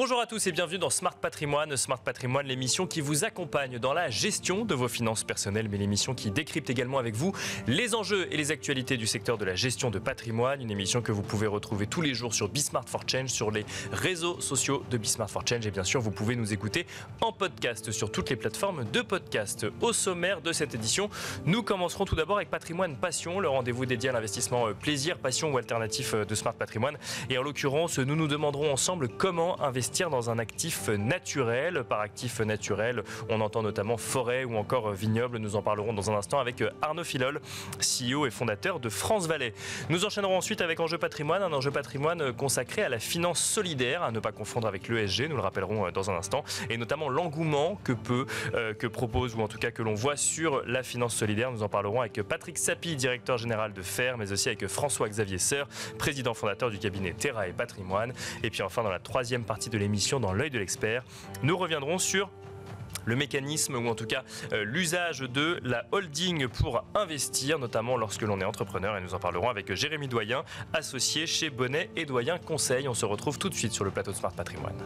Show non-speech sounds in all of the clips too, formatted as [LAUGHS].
Bonjour à tous et bienvenue dans Smart Patrimoine. Smart Patrimoine, l'émission qui vous accompagne dans la gestion de vos finances personnelles, mais l'émission qui décrypte également avec vous les enjeux et les actualités du secteur de la gestion de patrimoine. Une émission que vous pouvez retrouver tous les jours sur Bismart for Change, sur les réseaux sociaux de Bismart for Change. Et bien sûr, vous pouvez nous écouter en podcast sur toutes les plateformes de podcast. Au sommaire de cette édition, nous commencerons tout d'abord avec Patrimoine Passion, le rendez-vous dédié à l'investissement euh, plaisir, passion ou alternatif euh, de Smart Patrimoine. Et en l'occurrence, nous nous demanderons ensemble comment investir dans un actif naturel. Par actif naturel, on entend notamment forêt ou encore vignoble. Nous en parlerons dans un instant avec Arnaud Filol, CEO et fondateur de France Vallée. Nous enchaînerons ensuite avec Enjeu patrimoine, un enjeu patrimoine consacré à la finance solidaire, à ne pas confondre avec l'ESG, nous le rappellerons euh, dans un instant, et notamment l'engouement que peut, euh, que propose, ou en tout cas que l'on voit sur la finance solidaire. Nous en parlerons avec Patrick Sapi, directeur général de FER, mais aussi avec François-Xavier Seur, président fondateur du cabinet Terra et Patrimoine. Et puis enfin, dans la troisième partie de l'émission dans l'œil de l'expert. Nous reviendrons sur le mécanisme ou en tout cas euh, l'usage de la holding pour investir, notamment lorsque l'on est entrepreneur. Et nous en parlerons avec Jérémy Doyen, associé chez Bonnet et Doyen Conseil. On se retrouve tout de suite sur le plateau de Smart Patrimoine.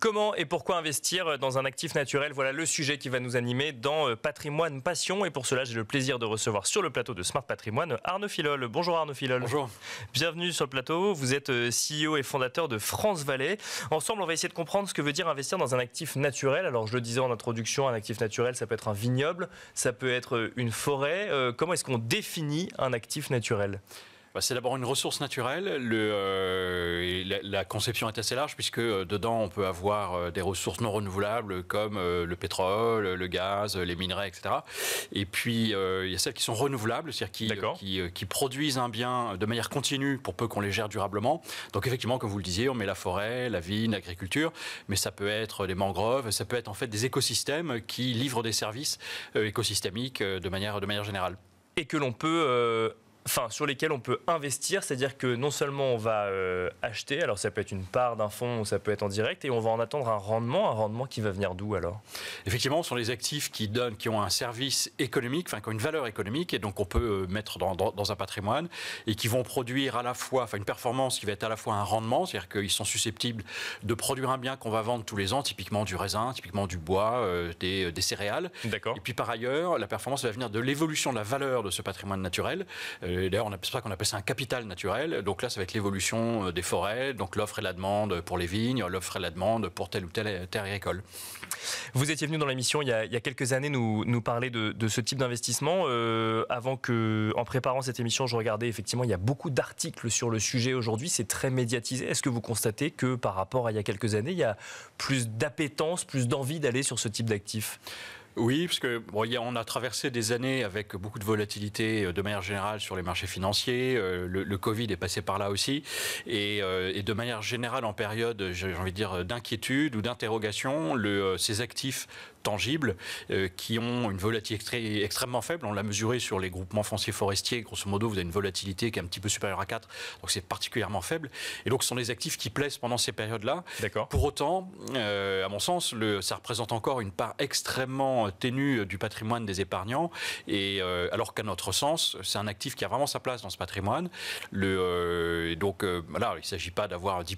Comment et pourquoi investir dans un actif naturel Voilà le sujet qui va nous animer dans euh, Patrimoine Passion. Et pour cela, j'ai le plaisir de recevoir sur le plateau de Smart Patrimoine Arnaud Philol. Bonjour Arnaud Philol. Bonjour. Bienvenue sur le plateau. Vous êtes euh, CEO et fondateur de France Vallée. Ensemble, on va essayer de comprendre ce que veut dire investir dans un actif naturel. Alors, je le disais en introduction, un actif naturel, ça peut être un vignoble, ça peut être euh, une forêt. comment est-ce qu'on définit un actif naturel bah, c'est d'abord une ressource naturelle. Le, euh, la, conception est assez large puisque euh, dedans on peut avoir euh, des ressources non renouvelables comme le pétrole, le gaz, les minerais, etc. Et puis il y a celles qui sont renouvelables, c'est-à-dire qui, produisent un bien de manière continue pour peu qu'on les gère durablement. Donc effectivement, comme vous le disiez, on met la forêt, la vigne, l'agriculture, mais ça peut être des mangroves, ça peut être en fait des écosystèmes qui livrent des services écosystémiques de manière, de manière générale. Et que l'on peut enfin sur lesquels on peut investir, c'est-à-dire que non seulement on va euh, acheter, alors ça peut être une part d'un fonds, ça peut être en direct, et on va en attendre un rendement, un rendement qui va venir d'où alors Effectivement, ce sont les actifs qui donnent, qui ont un service économique, enfin qui ont une valeur économique, et donc on peut euh, mettre dans, un patrimoine, et qui vont produire à la fois, enfin une performance qui va être à la fois un rendement, c'est-à-dire qu'ils sont susceptibles de produire un bien qu'on va vendre tous les ans, typiquement du raisin, typiquement du bois, euh, des, céréales. D'accord. Et puis par ailleurs, la performance va venir de l'évolution de la valeur de ce patrimoine naturel. D'ailleurs, on appelle ça qu'on appelle ça un capital naturel. Donc là, ça va être l'évolution euh, des forêts, donc l'offre et la demande pour les vignes, l'offre et la demande pour telle ou telle euh, terre agricole. Vous étiez venu dans l'émission il, il, y a quelques années nous, nous parler de, ce type d'investissement. Euh, avant que, en préparant cette émission, je regardais effectivement, il y a beaucoup d'articles sur le sujet aujourd'hui. C'est très médiatisé. Est-ce que vous constatez que par rapport à il y a quelques années, il y a plus d'appétence, plus d'envie d'aller sur ce type d'actifs oui, parce que on a traversé des années avec beaucoup de volatilité euh, de manière générale sur les marchés financiers. Euh, le, Covid est passé par là aussi, et, euh, et de manière générale en période, j'ai envie de dire d'inquiétude ou d'interrogation, ces actifs tangibles euh, qui ont une volatilité extrêmement faible. On l'a mesuré sur les groupements fonciers forestiers. Grosso modo, vous avez une volatilité qui est un petit peu supérieure à 4. Donc c'est particulièrement faible. Et donc ce sont des actifs qui plaisent pendant ces périodes-là. Pour autant, euh, à mon sens, le, ça représente encore une part extrêmement euh, ténue du patrimoine des épargnants. Et alors qu'à notre sens, c'est un actif qui a vraiment sa place dans ce patrimoine. Le, donc voilà, il ne s'agit pas d'avoir 10%,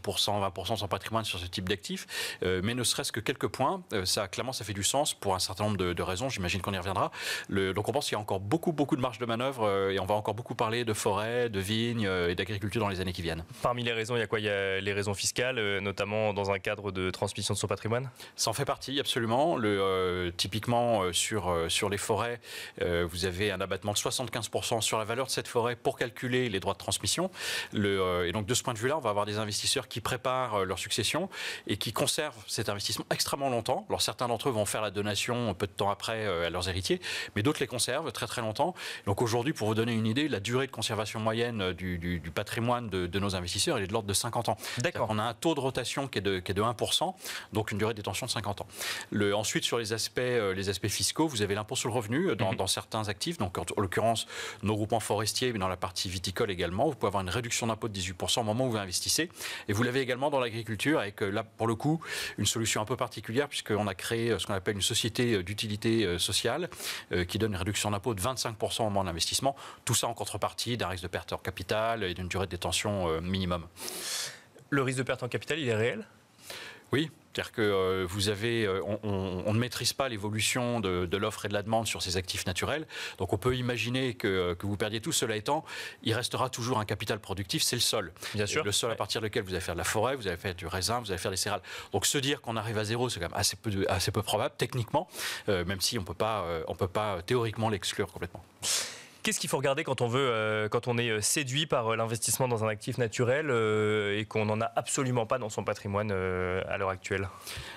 20% de son patrimoine sur ce type d'actif, mais ne serait-ce que quelques points, ça clairement ça fait du sens pour un certain nombre de, raisons. J'imagine qu'on y reviendra. donc on pense qu'il y a encore beaucoup, beaucoup de marge de manœuvre euh, et on va encore beaucoup parler de forêts, de vignes euh, et d'agriculture dans les années qui viennent. Parmi les raisons, il y a quoi Il y a les raisons fiscales, euh, notamment dans un cadre de transmission de son patrimoine Ça en fait partie, absolument. Le, typiquement, sur, sur les forêts, vous avez un abattement de 75% sur la valeur de cette forêt pour calculer les droits de transmission. Le, et donc, de ce point de vue-là, on va avoir des investisseurs qui préparent leur succession et qui conservent cet investissement extrêmement longtemps. Alors, certains d'entre eux vont faire la donation peu de temps après euh, à leurs héritiers, mais d'autres les conservent très très longtemps. Donc aujourd'hui, pour vous donner une idée, la durée de conservation moyenne euh, du, du, patrimoine de, de, nos investisseurs, elle est de l'ordre de 50 ans. D'accord. On a un taux de rotation qui est de, qui est de 1%, donc une durée de détention de 50 ans. Le, ensuite, sur les aspects, euh, les aspects fiscaux, vous avez l'impôt sur le revenu mhm. dans, certains actifs, donc en, en l'occurrence nos groupements forestiers, mais dans la partie viticole également. Vous pouvez avoir une réduction d'impôt de 18% au moment où vous investissez. Et vous l'avez également dans l'agriculture avec là, pour le coup, une solution un peu particulière puisqu'on a créé ce qu'on appelle une société euh, d'utilité euh, sociale euh, qui donne une réduction d'impôt de 25% au moment d'investissement. Tout ça en contrepartie d'un risque de perte en capital et d'une durée de détention minimum. Le risque de perte en capital, il est réel Oui, c'est-à-dire que euh, vous avez, euh, on, ne maîtrise pas l'évolution de, l'offre et de la demande sur ces actifs naturels. Donc on peut imaginer euh, que, vous perdiez tout. Cela étant, il restera toujours un capital productif, c'est le sol. Bien sûr. Le sol à partir duquel vous allez faire de la forêt, vous allez faire du raisin, vous allez faire des céréales. Donc se dire qu'on arrive à zéro, c'est quand même assez peu, probable techniquement, même si on peut pas, peut pas théoriquement l'exclure complètement. Qu'est-ce qu'il faut regarder quand on veut, euh, quand on est euh, séduit par euh, l'investissement dans un actif naturel et qu'on n'en a absolument pas dans son patrimoine à l'heure actuelle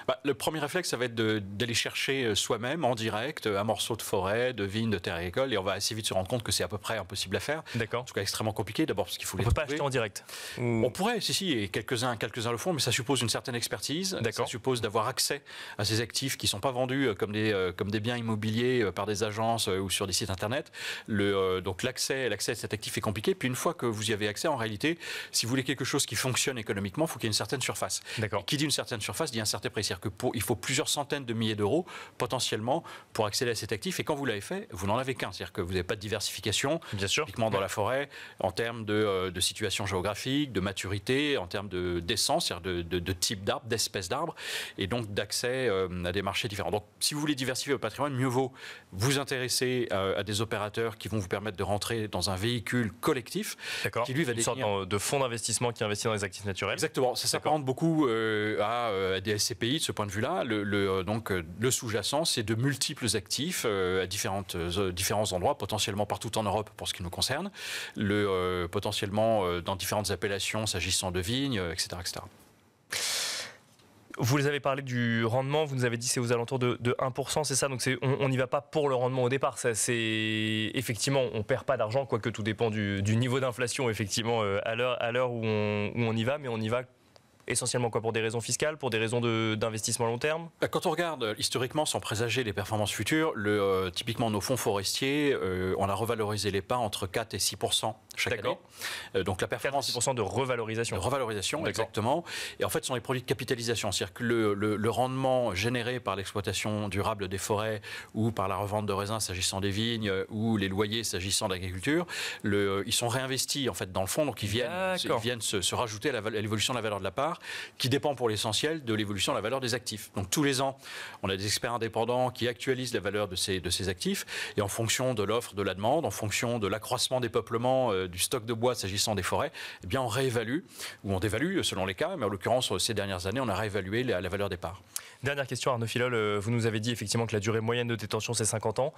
bah, Le premier réflexe, ça va être d'aller chercher soi-même en direct un morceau de forêt, de vigne, de terre agricole, et on va assez vite se rendre compte que c'est à peu près impossible à faire. D'accord. En tout cas, extrêmement compliqué. D'abord parce qu'il faut. On les peut pas acheter en direct. On pourrait, si si, et quelques-uns, quelques-uns le font, mais ça suppose une certaine expertise. D'accord. Ça suppose d'avoir accès à ces actifs qui sont pas vendus comme des comme des biens immobiliers par des agences ou sur des sites internet. Le euh, donc l'accès, à cet actif est compliqué. Puis une fois que vous y avez accès, en réalité, si vous voulez quelque chose qui fonctionne économiquement, il faut qu'il y ait une certaine surface. D'accord. Qui dit une certaine surface dit un certain prix. C'est-à-dire que il faut plusieurs centaines de milliers d'euros potentiellement pour accéder à cet actif. Et quand vous l'avez fait, vous n'en avez qu'un. C'est-à-dire que vous n'avez pas de diversification, uniquement dans la forêt, en termes euh, de, situation géographique, de maturité, en termes de d'essence, c'est-à-dire de, type d'arbre, d'espèce d'arbre, et donc d'accès euh, à des marchés différents. Donc, si vous voulez diversifier votre patrimoine, mieux vaut vous intéresser à des opérateurs qui vont vous permettre de rentrer dans un véhicule collectif qui lui va Une sorte de fonds d'investissement qui investit dans les actifs naturels. Exactement. Ça s'apparente beaucoup euh, euh, à, des SCPI de ce point de vue-là. Le, le, euh, donc le sous-jacent, c'est de multiples actifs à différentes, différents endroits, potentiellement partout en Europe pour ce qui nous concerne, le, potentiellement dans différentes appellations s'agissant de vignes, etc., etc. Vous les avez parlé du rendement, vous nous avez dit c'est aux alentours de, 1%, c'est ça Donc on n'y va pas pour le rendement au départ. C'est effectivement, on perd pas d'argent, quoique tout dépend du, niveau d'inflation effectivement euh, à l'heure où on y va, mais on y va Essentiellement quoi Pour des raisons fiscales Pour des raisons d'investissement à long terme bah, Quand on regarde euh, historiquement, sans présager les performances futures, le, euh, typiquement nos fonds forestiers, euh, on a revalorisé les pas entre 4 et 6 chaque année. donc la performance. 4 6 de revalorisation. De revalorisation, exactement. Et en fait, ce sont les produits de capitalisation. C'est-à-dire que le, le, rendement généré par l'exploitation durable des forêts ou par la revente de raisins s'agissant des vignes ou les loyers s'agissant de l'agriculture, ils sont réinvestis en fait dans le fonds, donc ils viennent, ils viennent se, se rajouter à l'évolution de la valeur de la part qui dépend pour l'essentiel de l'évolution de la valeur des actifs. Donc tous les ans, on a des experts indépendants qui actualisent la valeur de ces, actifs, et en fonction de l'offre, de la demande, en fonction de l'accroissement des peuplements, euh, du stock de bois s'agissant des forêts, eh bien on réévalue, ou on dévalue selon les cas, mais en l'occurrence, euh, ces dernières années, on a réévalué la, valeur des parts. Dernière question, Arnaud Filol, euh, vous nous avez dit effectivement que la durée moyenne de détention, c'est 50 ans.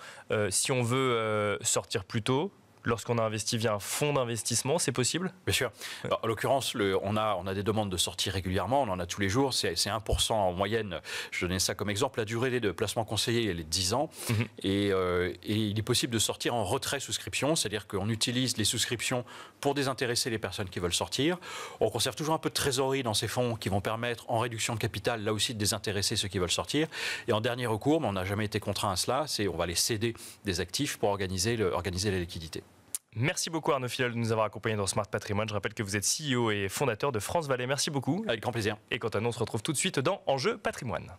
si on veut sortir plus tôt, lorsqu'on a investi via un fonds d'investissement, c'est possible Bien sûr. Bah, en l'occurrence, on a, des demandes de sortie régulièrement, on en a tous les jours, c'est 1% en moyenne. Je donnais ça comme exemple. La durée de placements conseillés, elle est de 10 ans. Mhm. Euh, et, il est possible de sortir en retrait souscription, c'est-à-dire qu'on utilise les souscriptions pour désintéresser les personnes qui veulent sortir. On conserve toujours un peu de trésorerie dans ces fonds qui vont permettre, en réduction de capital, là aussi, de désintéresser ceux qui veulent sortir. Et en dernier recours, mais on n'a jamais été contraint à cela, c'est on va les céder des actifs pour organiser, le, organiser les Merci beaucoup Arnaud Fillol de nous avoir accompagnés dans Smart Patrimoine. Je rappelle que vous êtes CEO et fondateur de France Valais. Merci beaucoup. Avec grand plaisir. Et quant à nous, on se retrouve tout de suite dans Enjeu Patrimoine.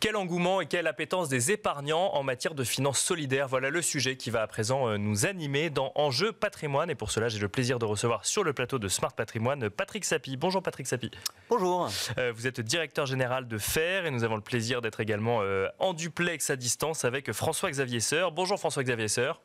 Quel engouement et quelle appétence des épargnants en matière de finances solidaires Voilà le sujet qui va à présent euh, nous animer dans Enjeux patrimoine. Et pour cela, j'ai le plaisir de recevoir sur le plateau de Smart Patrimoine Patrick Sapi. Bonjour Patrick Sapi. Bonjour. Euh, vous êtes directeur général de FER et nous avons le plaisir d'être également euh, en duplex à distance avec François-Xavier Sœur. Bonjour François-Xavier Sœur.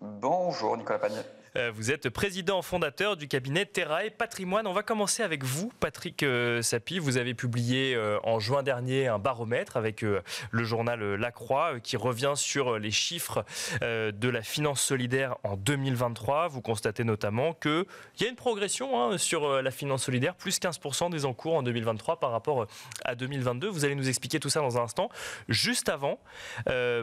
Bonjour Nicolas Pagnol. Euh, vous êtes président fondateur du cabinet Terra et Patrimoine. On va commencer avec vous, Patrick euh, Sapi. Vous avez publié euh, en juin dernier un baromètre avec le journal La Croix qui revient sur les chiffres de la finance solidaire en 2023. Vous constatez notamment qu'il y a une progression hein, sur la finance solidaire, plus 15% des encours en 2023 par rapport à 2022. Vous allez nous expliquer tout ça dans un instant. Juste avant,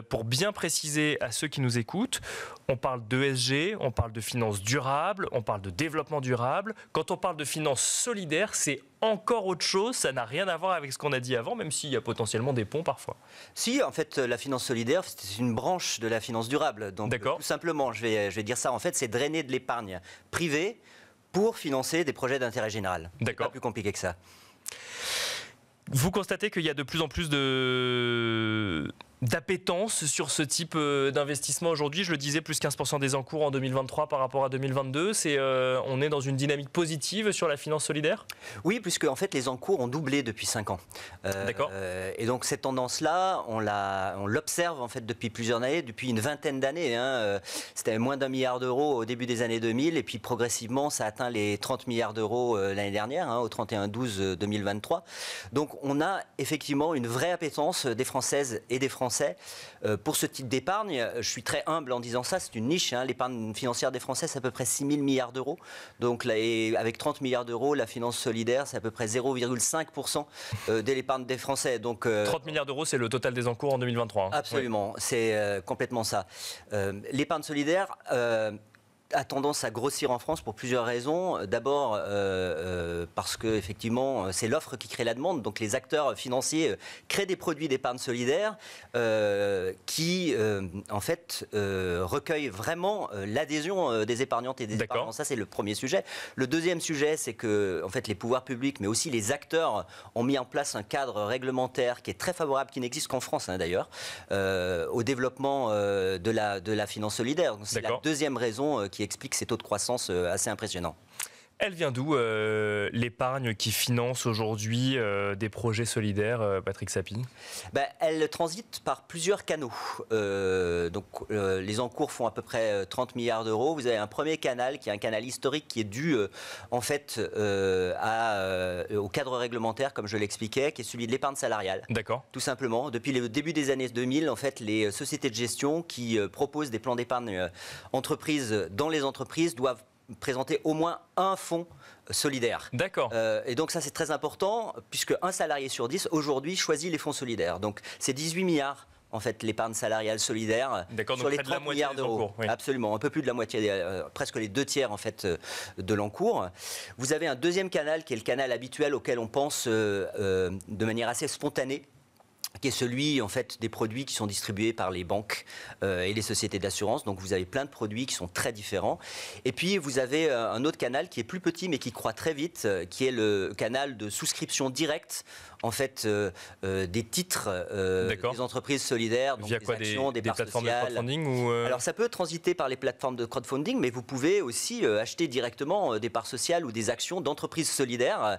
pour bien préciser à ceux qui nous écoutent, on parle d'ESG, on parle de finance finances durables, on parle de développement durable. Quand on parle de finances solidaire, c'est encore autre chose, ça n'a rien à voir avec ce qu'on a dit avant, même s'il y a potentiellement des ponts parfois. Si, en fait, euh, la finance solidaire, c'est une branche de la finance durable. Donc, tout simplement, je vais, euh, je vais dire ça, en fait, c'est drainer de l'épargne privée pour financer des projets d'intérêt général. D'accord. Pas plus compliqué que ça. Vous constatez qu'il y a de plus en plus de d'appétence sur ce type euh, d'investissement aujourd'hui. Je le disais, plus 15% des encours en 2023 par rapport à 2022. C'est, euh, on est dans une dynamique positive sur la finance solidaire Oui, puisque en fait les encours ont doublé depuis 5 ans. Euh, D'accord. et donc cette tendance-là, on, la, on l'observe en fait depuis plusieurs années, depuis une vingtaine d'années. Hein. C'était moins d'un milliard d'euros au début des années 2000 et puis progressivement ça a atteint les 30 milliards d'euros l'année dernière, hein, au 31-12-2023. Donc on a effectivement une vraie appétence des Françaises et des Français euh, pour ce type d'épargne, euh, je suis très humble en disant ça, c'est une niche. Hein. L'épargne financière des Français, c'est à peu près 6 000 milliards d'euros. Donc avec 30 milliards d'euros, la finance solidaire, c'est à peu près 0,5% euh, de l'épargne des Français. Donc, 30 milliards d'euros, c'est le total des encours en 2023. Hein. Absolument, c'est complètement ça. L'épargne solidaire a tendance à grossir en France pour plusieurs raisons. D'abord euh, euh, parce que effectivement euh, c'est l'offre qui crée la demande, donc les acteurs financiers créent des produits d'épargne solidaire qui en fait recueillent vraiment l'adhésion des épargnantes et des épargnants. Ça c'est le premier sujet. Le deuxième sujet c'est que en fait les pouvoirs publics mais aussi les acteurs ont mis en place un cadre réglementaire qui est très favorable, qui n'existe qu'en France hein, d'ailleurs, au développement de la de la finance solidaire. C'est la deuxième raison qui qui explique ces taux de croissance euh, assez impressionnants. Elle vient d'où euh, l'épargne qui finance aujourd'hui euh, des projets solidaires, euh, Patrick Sapine bah, Elle transite par plusieurs canaux. donc, les encours font à peu près 30 milliards d'euros. Vous avez un premier canal qui est un canal historique qui est dû en fait au cadre réglementaire, comme je l'expliquais, qui est celui de l'épargne salariale. D'accord. Tout simplement. Depuis le début des années 2000, en fait, les sociétés de gestion qui proposent des plans d'épargne entreprise dans les entreprises doivent présenter au moins un fonds solidaire. D'accord. Euh, et donc ça c'est très important puisque un salarié sur dix aujourd'hui choisit les fonds solidaires. Donc c'est 18 milliards en fait l'épargne salariale solidaire sur les 30 de milliards d'euros. Absolument, un peu plus de la moitié, euh, presque les deux tiers en fait euh, de l'encours. Vous avez un deuxième canal qui est le canal habituel auquel on pense de manière assez spontanée qui est celui en fait des produits qui sont distribués par les banques euh, et les sociétés d'assurance. Donc vous avez plein de produits qui sont très différents. Et puis vous avez euh, un autre canal qui est plus petit mais qui croît très vite, euh, qui est le canal de souscription directe en fait des titres des entreprises solidaires, donc Via des quoi, actions, des, plateformes sociales. de crowdfunding Alors ça peut transiter par les plateformes de crowdfunding, mais vous pouvez aussi acheter directement des parts sociales ou des actions d'entreprises solidaires,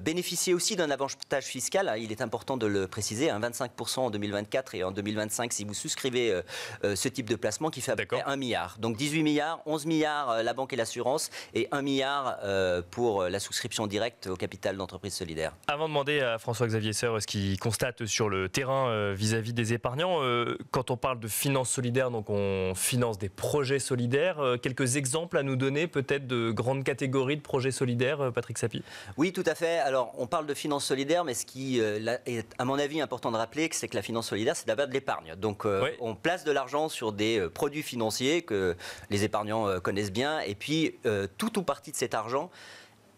bénéficier aussi d'un avantage fiscal. Hein, il est important de le préciser, 25 hein, en 2024 et en 2025 si vous souscrivez euh, euh, ce type de placement qui fait à peu 1 milliard. Donc 18 milliards, 11 milliards euh, la banque et l'assurance et 1 milliard pour la souscription directe au capital d'entreprise solidaire. Avant de demander à François-Xavier Seur ce qu'il constate sur le terrain vis-à-vis des épargnants, quand on parle de finances solidaire, donc on finance des projets solidaires, quelques exemples à nous donner peut-être de grandes catégories de projets solidaires, Patrick Sapi Oui, tout à fait. Alors on parle de finances solidaire, mais ce qui est à mon avis important de rappeler, que c'est que la finance solidaire, c'est d'abord de l'épargne. Donc, euh, on place de l'argent sur des euh, produits financiers que les épargnants euh, connaissent bien. Et puis, tout ou partie de cet argent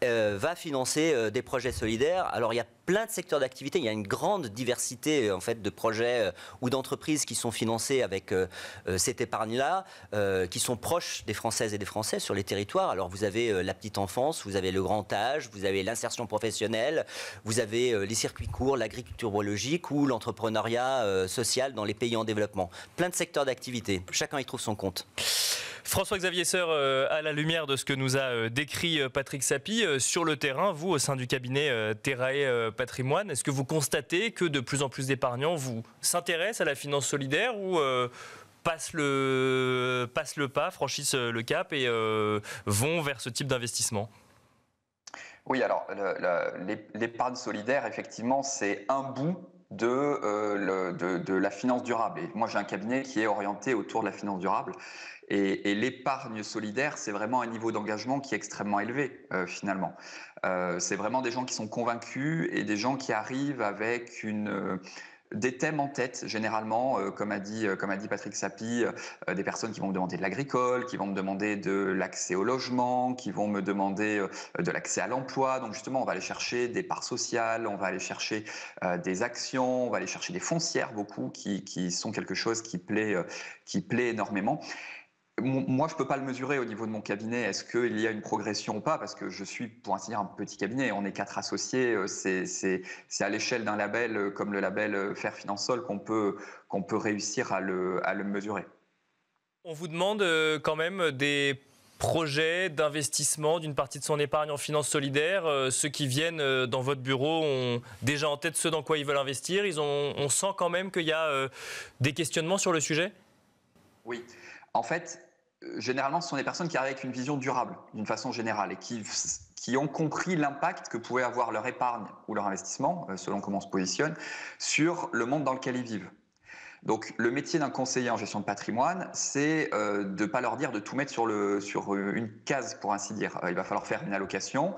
va financer des projets solidaires. Alors, il y a plein de secteurs d'activité. Il y a une grande diversité euh, en fait de projets euh, ou d'entreprises qui sont financés avec euh, cette épargne-là, qui sont proches des Françaises et des Français sur les territoires. Alors vous avez la petite enfance, vous avez le grand âge, vous avez l'insertion professionnelle, vous avez les circuits courts, l'agriculture biologique ou l'entrepreneuriat social dans les pays en développement. Plein de secteurs d'activité. Chacun y trouve son compte. François-Xavier Seur, à la lumière de ce que nous a décrit Patrick Sapi, sur le terrain, vous, au sein du cabinet Terrae patrimoine. Est-ce que vous constatez que de plus en plus d'épargnants vous s'intéressent à la finance solidaire ou euh, passent, le, passe le pas, franchissent euh, le cap et euh, vont vers ce type d'investissement oui, alors l'épargne solidaire, effectivement, c'est un bout euh, de, de, la finance durable. Et moi, j'ai un cabinet qui est orienté autour de la finance durable. Et, l'épargne solidaire, c'est vraiment un niveau d'engagement qui est extrêmement élevé, euh, finalement. Euh, c'est vraiment des gens qui sont convaincus et des gens qui arrivent avec une des thèmes en tête généralement, euh, comme, a dit, euh, comme a dit Patrick Sapi, euh, des personnes qui vont me demander de l'agricole, qui vont me demander de l'accès au logement, qui vont me demander de l'accès à l'emploi. Donc justement, on va aller chercher des parts sociales, on va aller chercher des actions, on va aller chercher des foncières beaucoup qui, sont quelque chose qui plaît, qui plaît énormément moi, je ne peux pas le mesurer au niveau de mon cabinet. Est-ce qu'il y a une progression ou pas Parce que je suis, pour ainsi dire, un petit cabinet. On est quatre associés. Euh, c'est à l'échelle d'un label euh, comme le label euh, Faire Finansol qu'on peut, qu'on peut réussir à le, à le mesurer. On vous demande quand même des projets d'investissement d'une partie de son épargne en finances solidaires. Ceux qui viennent dans votre bureau ont déjà en tête ce dans quoi ils veulent investir. Ils ont, on sent quand même qu'il y a des questionnements sur le sujet Oui. En fait, généralement, ce sont des personnes qui arrivent avec une vision durable, d'une façon générale, et qui, qui ont compris l'impact que pouvait avoir leur épargne ou leur investissement, euh, selon comment on se positionne, sur le monde dans lequel ils vivent. Donc le métier d'un conseiller en gestion de patrimoine, c'est euh, de ne pas leur dire de tout mettre sur, euh, une case, pour ainsi dire. Euh, il va falloir faire une allocation.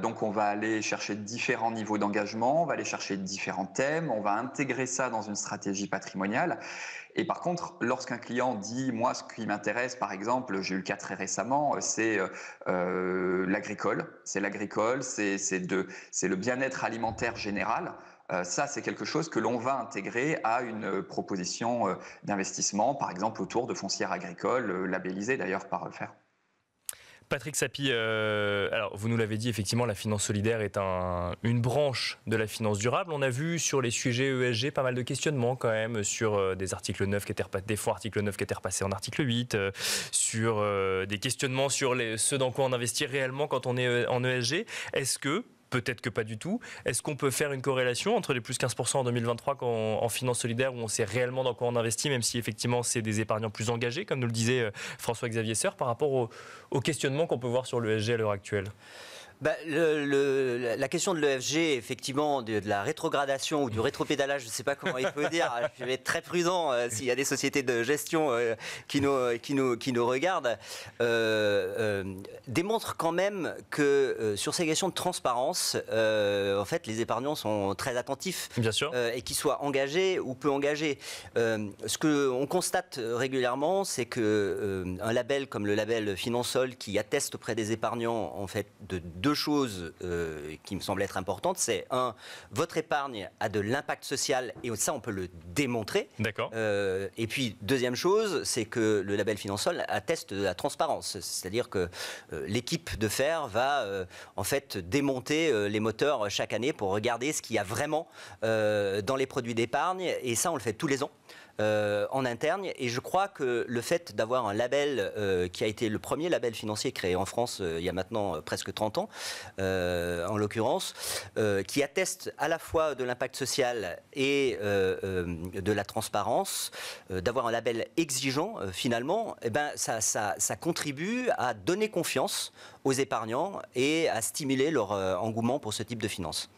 donc on va aller chercher différents niveaux d'engagement, on va aller chercher différents thèmes, on va intégrer ça dans une stratégie patrimoniale. Et par contre, lorsqu'un client dit, moi, ce qui m'intéresse, par exemple, j'ai eu le cas très récemment, c'est l'agricole. C'est l'agricole, c'est le bien-être alimentaire général. Euh, ça, c'est quelque chose que l'on va intégrer à une euh, proposition euh, d'investissement, par exemple autour de foncières agricoles, labellisées d'ailleurs par FER. Patrick Sapi, alors vous nous l'avez dit, effectivement, la finance solidaire est une branche de la finance durable. On a vu sur les sujets ESG pas mal de questionnements quand même sur des articles 9 qui étaient des fois article 9 qui étaient repassés en article 8, sur des questionnements sur les, ce dans quoi on investit réellement quand on est en ESG. Est-ce que Peut-être que pas du tout. Est-ce qu'on peut faire une corrélation entre les plus 15% en 2023 en finance solidaire où on sait réellement dans quoi on investit, même si effectivement c'est des épargnants plus engagés, comme nous le disait euh, François-Xavier Sœur, par rapport au, au questionnement qu'on peut voir sur l'ESG à l'heure actuelle bah, le, La question de l'EFG, effectivement, de, la rétrogradation ou du rétropédalage, je ne sais pas comment il peut dire. [LAUGHS] Je vais être très prudent euh, s'il y a des sociétés de gestion euh, qui, nous, qui, nous, qui nous regardent. Euh, démontre quand même que sur ces questions de transparence, en fait, les épargnants sont très attentifs. Bien sûr. et qu'ils soient engagés ou peu engagés. ce qu'on constate régulièrement, c'est que un label comme le label Finansol qui atteste auprès des épargnants en fait de deux choses euh, qui me semblent être importantes. C'est un, votre épargne a de l'impact social et ça, on peut le démontrer. D'accord. Euh, et puis, deuxième chose, c'est que le label Finansol atteste de la transparence. C'est-à-dire que euh, l'équipe de fer va en fait démonter les moteurs chaque année pour regarder ce qu'il y a vraiment dans les produits d'épargne. Et ça, on le fait tous les ans. Euh, en interne. Et je crois que le fait d'avoir un label euh, qui a été le premier label financier créé en France euh, il y a maintenant presque 30 ans, en l'occurrence, qui atteste à la fois de l'impact social et de la transparence, d'avoir un label exigeant finalement, eh ben, ça, ça contribue à donner confiance aux épargnants et à stimuler leur engouement pour ce type de finances.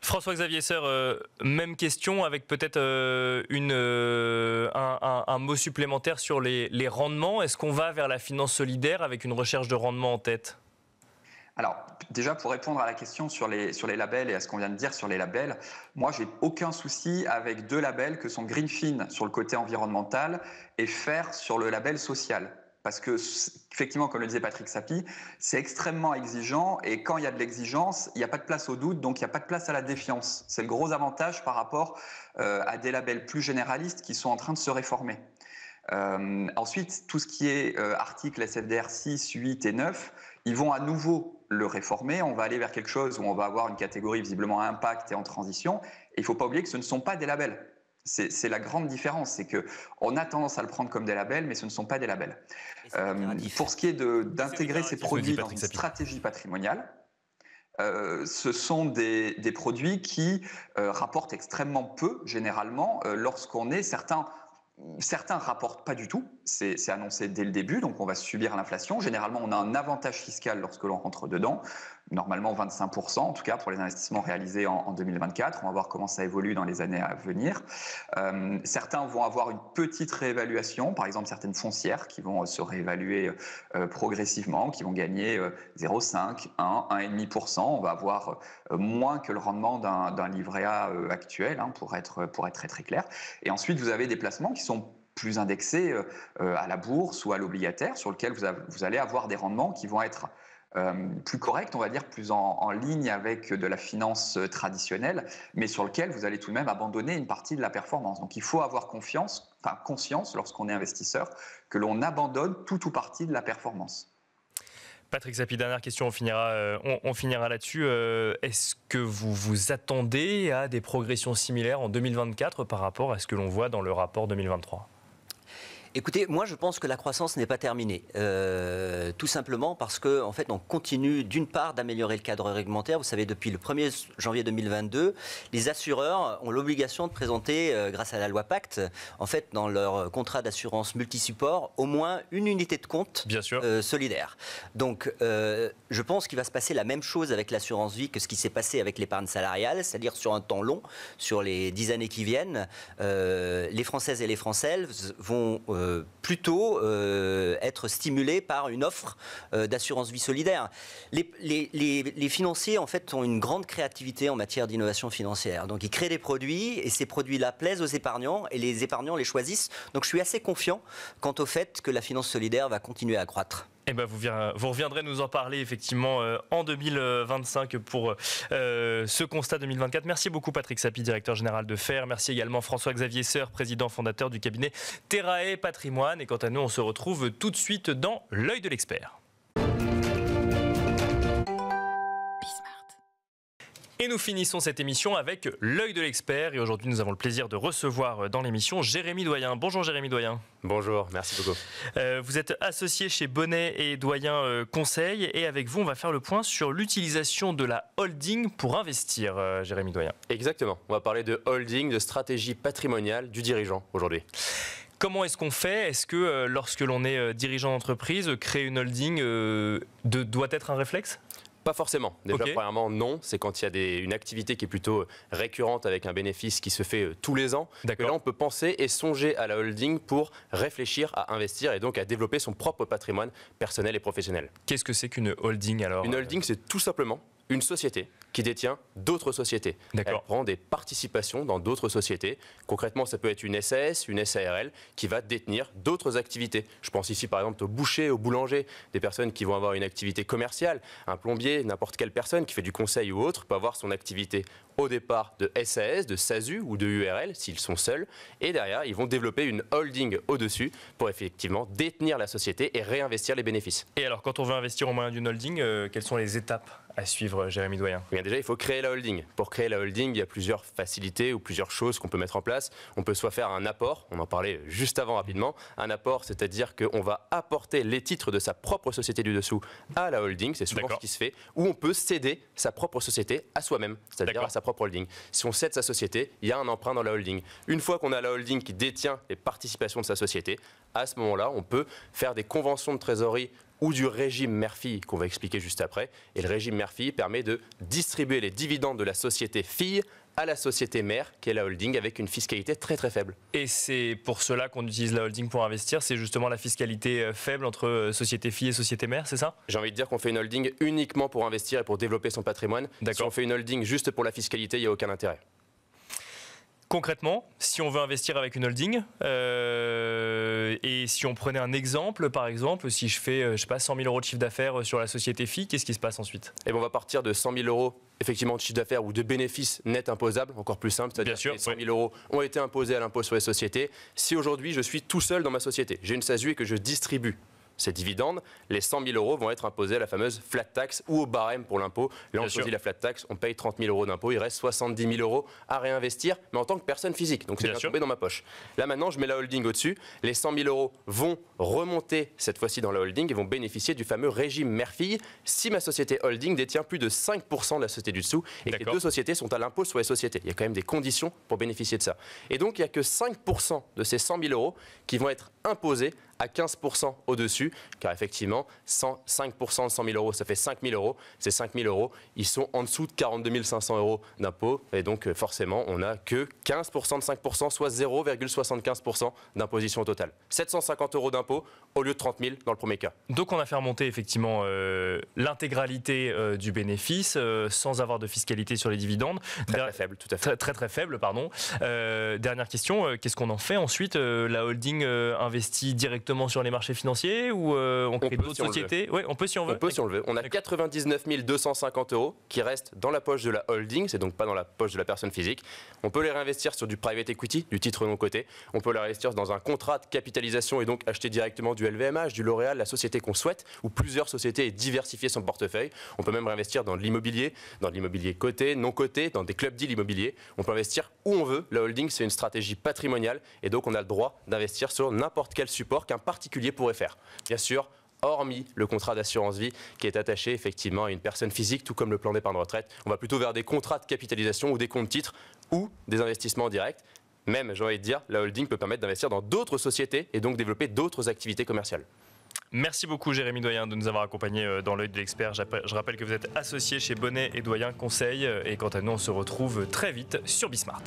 François-Xavier Sœur, euh, même question avec peut-être euh, euh, un, mot supplémentaire sur les, rendements. Est-ce qu'on va vers la finance solidaire avec une recherche de rendement en tête alors, déjà, pour répondre à la question sur les, labels et à ce qu'on vient de dire sur les labels, moi, j'ai aucun souci avec deux labels que sont Greenfin sur le côté environnemental et FAIR sur le label social. Parce que, effectivement, comme le disait Patrick Sapi, c'est extrêmement exigeant et quand il y a de l'exigence, il n'y a pas de place au doute, donc il n'y a pas de place à la défiance. C'est le gros avantage par rapport euh, à des labels plus généralistes qui sont en train de se réformer. Euh, ensuite, tout ce qui est article euh, articles SFDR 6, 8 et 9, ils vont à nouveau le réformer. On va aller vers quelque chose où on va avoir une catégorie visiblement impact et en transition. il ne faut pas oublier que ce ne sont pas des labels. C'est la grande différence, c'est que on a tendance à le prendre comme des labels, mais ce ne sont pas des labels. Euh, pour ce qui est d'intégrer ces produits dans une stratégie patrimoniale, euh, ce sont des, produits qui euh, rapportent extrêmement peu, généralement, lorsqu'on est certains Certains rapportent pas du tout, c'est annoncé dès le début, donc on va subir l'inflation. Généralement, on a un avantage fiscal lorsque l'on rentre dedans normalement 25%, en tout cas pour les investissements réalisés en, 2024. On va voir comment ça évolue dans les années à venir. Euh, certains vont avoir une petite réévaluation, par exemple certaines foncières qui vont euh, se réévaluer euh, progressivement, qui vont gagner 0,5, 1, 1,5%. On va avoir moins que le rendement d'un livret A actuel, hein, pour, être, pour être très très clair. Et ensuite, vous avez des placements qui sont plus indexés à la bourse ou à l'obligataire, sur lequel vous allez avoir des rendements qui vont être euh, plus correct, on va dire, plus en, ligne avec de la finance traditionnelle, mais sur lequel vous allez tout de même abandonner une partie de la performance. Donc il faut avoir confiance, enfin conscience lorsqu'on est investisseur, que l'on abandonne tout ou partie de la performance. Patrick Zapi, dernière question, on finira, euh, on finira là-dessus. Euh, est-ce que vous vous attendez à des progressions similaires en 2024 par rapport à ce que l'on voit dans le rapport 2023 Écoutez, moi je pense que la croissance n'est pas terminée. Euh, tout simplement parce que en fait on continue d'une part d'améliorer le cadre réglementaire. Vous savez, depuis le 1er janvier 2022, les assureurs ont l'obligation de présenter, euh, grâce à la loi Pacte, en fait dans leur euh, contrat d'assurance multisupport, au moins une unité de compte solidaire. Donc je pense qu'il va se passer la même chose avec l'assurance vie que ce qui s'est passé avec l'épargne salariale, c'est-à-dire sur un temps long, sur les dix années qui viennent, les Françaises et les Français vont euh, plutôt euh, être stimulé par une offre euh, d'assurance vie solidaire. Les, financiers, en fait, ont une grande créativité en matière d'innovation financière. Donc, ils créent des produits et ces produits-là plaisent aux épargnants et les épargnants les choisissent. Donc, je suis assez confiant quant au fait que la finance solidaire va continuer à croître. Eh ben, vous, reviendrez nous en parler effectivement euh, en 2025 pour euh, ce constat 2024. Merci beaucoup Patrick Sapi, directeur général de FER. Merci également François-Xavier Seur, président fondateur du cabinet Terrae Patrimoine. Et quant à nous, on se retrouve tout de suite dans l'œil de l'expert. Et nous finissons cette émission avec l'œil de l'expert. Et aujourd'hui, nous avons le plaisir de recevoir euh, dans l'émission Jérémy Doyen. Bonjour Jérémy Doyen. Bonjour, merci beaucoup. Euh, vous êtes associé chez Bonnet et Doyen euh, Conseil. Et avec vous, on va faire le point sur l'utilisation de la holding pour investir, Jérémy Doyen. Exactement. On va parler de holding, de stratégie patrimoniale du dirigeant aujourd'hui. Comment est-ce qu'on fait Est-ce que lorsque l'on est dirigeant d'entreprise, créer une holding doit être un réflexe pas forcément. Déjà, premièrement, non. C'est quand il y a une activité qui est plutôt euh, récurrente avec un bénéfice qui se fait euh, tous les ans. là, on peut penser et songer à la holding pour réfléchir à investir et donc à développer son propre patrimoine personnel et professionnel. Qu'est-ce que c'est qu'une holding alors Une euh holding, c'est tout simplement une société qui détient d'autres sociétés. Elle prend des participations dans d'autres sociétés. Concrètement, ça peut être une SAS, une SARL, qui va détenir d'autres activités. Je pense ici par exemple au boucher, au boulanger, des personnes qui vont avoir une activité commerciale, un plombier, n'importe quelle personne qui fait du conseil ou autre peut avoir son activité au départ de SAS, de SASU ou de URL s'ils sont seuls. Et derrière, ils vont développer une holding au-dessus pour effectivement détenir la société et réinvestir les bénéfices. Et alors, quand on veut investir au moyen d'une holding, euh, quelles sont les étapes à suivre, Jérémy Doyen eh Bien déjà, il faut créer la holding. Pour créer la holding, il y a plusieurs facilités ou plusieurs choses qu'on peut mettre en place. On peut soit faire un apport, on en parlait juste avant rapidement, un apport, c'est-à-dire qu'on va apporter les titres de sa propre société du dessous à la holding, c'est souvent ce qui se fait, ou on peut céder sa propre société à soi-même, c'est-à-dire à sa propre holding. Si on cède sa société, il y a un emprunt dans la holding. Une fois qu'on a la holding qui détient les participations de sa société, à ce moment-là, on peut faire des conventions de trésorerie ou du régime mère qu'on va expliquer juste après. Et le régime mère permet de distribuer les dividendes de la société fille à la société mère, qui est la holding, avec une fiscalité très très faible. Et c'est pour cela qu'on utilise la holding pour investir, c'est justement la fiscalité euh, faible entre euh, société fille et société mère, c'est ça J'ai envie de dire qu'on fait une holding uniquement pour investir et pour développer son patrimoine. Si on fait une holding juste pour la fiscalité, il n'y a aucun intérêt. Concrètement, si on veut investir avec une holding, euh, et si on prenait un exemple, par exemple, si je fais euh, je sais pas, 100 000 euros de chiffre d'affaires euh, sur la société FI, qu'est-ce qui se passe ensuite eh ben, On va partir de 100 000 euros effectivement de chiffre d'affaires ou de bénéfices nets imposables, encore plus simple, c'est-à-dire que 100 000 euros ont été imposés à l'impôt sur les sociétés. Si aujourd'hui je suis tout seul dans ma société, j'ai une SASU et que je distribue ces dividendes, les 100 000 euros vont être imposés à la fameuse flat tax ou au barème pour l'impôt. Là, on choisit la flat tax, on paye 30 000 euros d'impôt, il reste 70 000 euros à réinvestir, mais en tant que personne physique. Donc, c'est tombé dans ma poche. Là, maintenant, je mets la holding au-dessus. Les 100 000 euros vont remonter cette fois-ci dans la holding et vont bénéficier du fameux régime mère-fille si ma société holding détient plus de 5% de la société du dessous et que les deux sociétés sont à l'impôt sur les sociétés. Il y a quand même des conditions pour bénéficier de ça. Et donc, il n'y a que 5% de ces 100 000 euros qui vont être imposé à 15% au-dessus, car effectivement, 105% de 100 000 euros, ça fait 5 000 euros. Ces 5 000 euros, ils sont en dessous de 42 500 euros d'impôt, et donc euh, forcément, on n'a que 15% de 5%, soit 0,75% d'imposition totale. 750 euros d'impôt au lieu de 30 000 dans le premier cas. Donc on a fait remonter effectivement euh, l'intégralité euh, du bénéfice, sans avoir de fiscalité sur les dividendes. Très, faible, tout à fait. Très très, faible, pardon. dernière question, qu'est-ce qu'on en fait ensuite La holding investit investit directement sur les marchés financiers ou euh, on crée d'autres sociétés on peut si on veut. On peut si on veut. On a 99 250 euros qui restent dans la poche de la holding, c'est donc pas dans la poche de la personne physique. On peut les réinvestir sur du private equity, du titre non coté. On peut les réinvestir dans un contrat de capitalisation et donc acheter directement du LVMH, du L'Oréal, la société qu'on souhaite ou plusieurs sociétés et diversifier son portefeuille. On peut même réinvestir dans l'immobilier, dans l'immobilier coté, non coté, dans des clubs deals l'immobilier. On peut investir où on veut. La holding, c'est une stratégie patrimoniale et donc on a le droit d'investir sur n'importe quel support qu'un particulier pourrait faire. Bien sûr, hormis le contrat d'assurance vie qui est attaché effectivement à une personne physique, tout comme le plan d'épargne retraite. On va plutôt vers des contrats de capitalisation ou des comptes titres ou des investissements directs. Même, j'ai envie de dire, la holding peut permettre d'investir dans d'autres sociétés et donc développer d'autres activités commerciales. Merci beaucoup Jérémy Doyen de nous avoir accompagnés euh, dans l'œil de l'expert. Je rappelle que vous êtes associé chez Bonnet et Doyen Conseil euh, et quant à nous on se retrouve très vite sur Bismart.